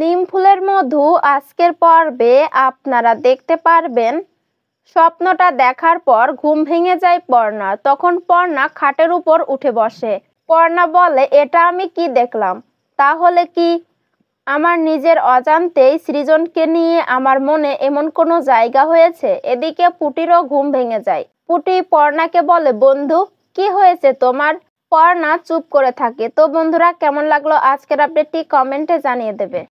নিম ফুলের মধু আজকের পর্বে আপনারা দেখতে পারবেন স্বপ্নটা দেখার পর ঘুম ভেঙে যায় পর্ণা তখন পর্ণা খাটের উপর উঠে বসে পর্ণা বলে এটা আমি কি দেখলাম তাহলে কি আমার নিজের অজান্তেই সৃজনকে নিয়ে আমার মনে এমন কোনো জায়গা হয়েছে এদিকে পুটিরও ঘুম ভেঙে যায় পুটি পর্ণাকে বলে বন্ধু কি হয়েছে তোমার পর্ণা চুপ করে থাকে তো বন্ধুরা কেমন লাগলো আজকের আপডেটটি কমেন্টে জানিয়ে দেবে